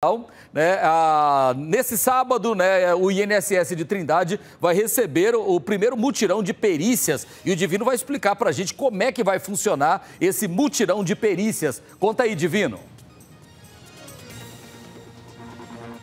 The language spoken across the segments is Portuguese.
Então, né, a, nesse sábado, né, é, o INSS de Trindade vai receber o, o, primeiro mutirão de perícias e o Divino vai explicar para a gente como é que vai funcionar esse mutirão de perícias. Conta aí, Divino.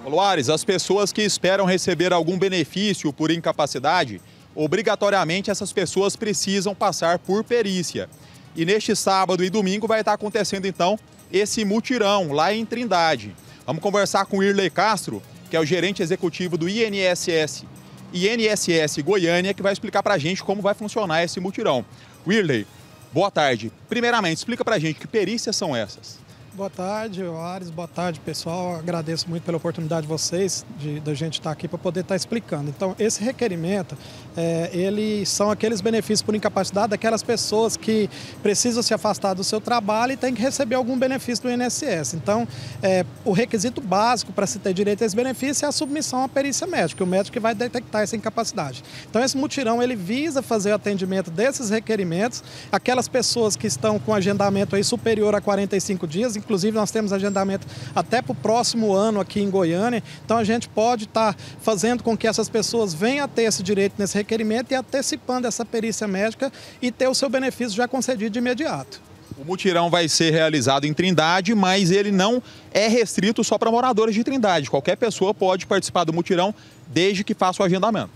Luares, as pessoas que esperam receber algum benefício por incapacidade, obrigatoriamente essas pessoas precisam passar por perícia. E neste sábado e domingo vai estar acontecendo então esse mutirão lá em Trindade. Vamos conversar com o Irley Castro, que é o gerente executivo do INSS, INSS Goiânia, que vai explicar para a gente como vai funcionar esse mutirão. Irley, boa tarde. Primeiramente, explica para a gente que perícias são essas. Boa tarde, Ares. Boa tarde, pessoal. Agradeço muito pela oportunidade de vocês, de, de gente estar aqui para poder estar explicando. Então, esse requerimento, é, eles são aqueles benefícios por incapacidade daquelas pessoas que precisam se afastar do seu trabalho e têm que receber algum benefício do INSS. Então, é, o requisito básico para se ter direito a esse benefício é a submissão à perícia médica, o médico que vai detectar essa incapacidade. Então, esse mutirão, ele visa fazer o atendimento desses requerimentos, aquelas pessoas que estão com agendamento aí superior a 45 dias, Inclusive, nós temos agendamento até para o próximo ano aqui em Goiânia. Então, a gente pode estar tá fazendo com que essas pessoas venham a ter esse direito nesse requerimento e antecipando essa perícia médica e ter o seu benefício já concedido de imediato. O mutirão vai ser realizado em Trindade, mas ele não é restrito só para moradores de Trindade. Qualquer pessoa pode participar do mutirão desde que faça o agendamento.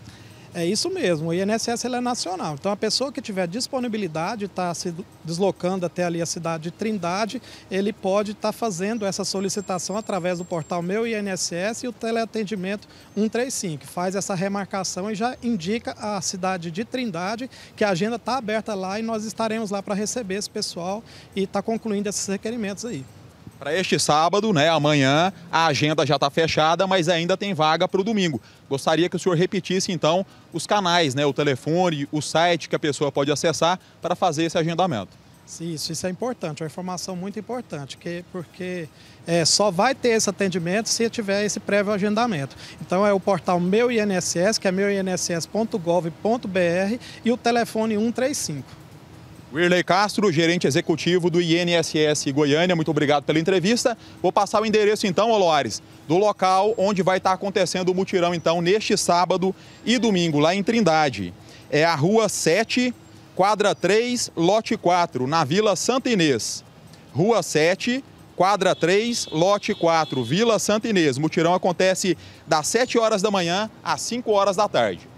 É isso mesmo, o INSS ele é nacional. Então a pessoa que tiver disponibilidade, está se deslocando até ali a cidade de Trindade, ele pode estar tá fazendo essa solicitação através do portal Meu INSS e o teleatendimento 135. Faz essa remarcação e já indica a cidade de Trindade que a agenda está aberta lá e nós estaremos lá para receber esse pessoal e estar tá concluindo esses requerimentos aí. Para este sábado, né, amanhã, a agenda já está fechada, mas ainda tem vaga para o domingo. Gostaria que o senhor repetisse, então, os canais, né, o telefone, o site que a pessoa pode acessar para fazer esse agendamento. Isso, isso é importante, é uma informação muito importante, que, porque é, só vai ter esse atendimento se tiver esse prévio agendamento. Então é o portal Meu INSS, que é meuinss.gov.br e o telefone 135. Wirley Castro, gerente executivo do INSS Goiânia, muito obrigado pela entrevista. Vou passar o endereço então, Oloares, do local onde vai estar acontecendo o mutirão então neste sábado e domingo, lá em Trindade. É a Rua 7, quadra 3, lote 4, na Vila Santa Inês. Rua 7, quadra 3, lote 4, Vila Santa Inês. O mutirão acontece das 7 horas da manhã às 5 horas da tarde.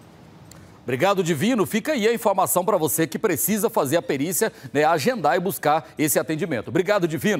Obrigado, Divino. Fica aí a informação para você que precisa fazer a perícia, né, agendar e buscar esse atendimento. Obrigado, Divino.